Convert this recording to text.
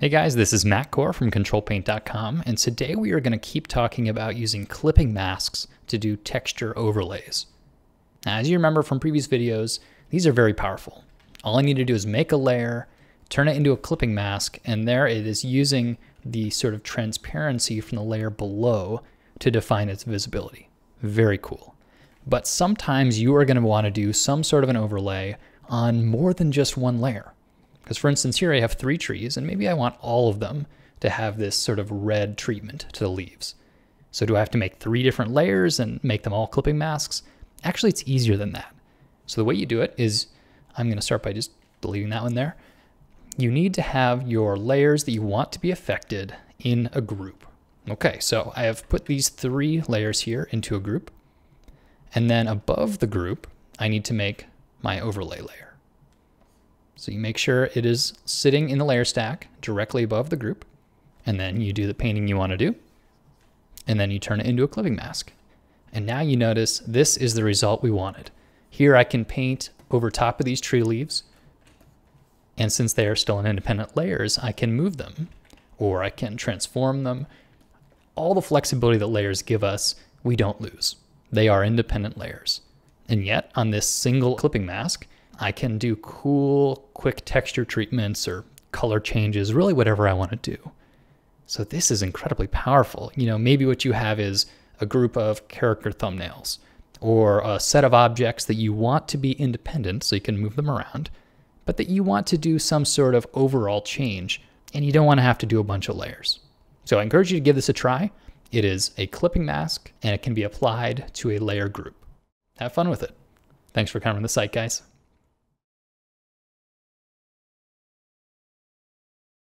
Hey guys, this is Matt Core from ControlPaint.com, and today we are going to keep talking about using clipping masks to do texture overlays. Now, as you remember from previous videos, these are very powerful. All I need to do is make a layer, turn it into a clipping mask, and there it is using the sort of transparency from the layer below to define its visibility. Very cool. But sometimes you are going to want to do some sort of an overlay on more than just one layer. Because for instance, here I have three trees and maybe I want all of them to have this sort of red treatment to the leaves. So do I have to make three different layers and make them all clipping masks? Actually, it's easier than that. So the way you do it is, I'm gonna start by just deleting that one there. You need to have your layers that you want to be affected in a group. Okay, so I have put these three layers here into a group. And then above the group, I need to make my overlay layer. So you make sure it is sitting in the layer stack directly above the group, and then you do the painting you want to do, and then you turn it into a clipping mask. And now you notice this is the result we wanted. Here I can paint over top of these tree leaves, and since they are still in independent layers, I can move them, or I can transform them. All the flexibility that layers give us, we don't lose. They are independent layers. And yet, on this single clipping mask, I can do cool, quick texture treatments or color changes, really whatever I want to do. So this is incredibly powerful. You know, maybe what you have is a group of character thumbnails or a set of objects that you want to be independent so you can move them around, but that you want to do some sort of overall change and you don't want to have to do a bunch of layers. So I encourage you to give this a try. It is a clipping mask and it can be applied to a layer group. Have fun with it. Thanks for covering the site, guys.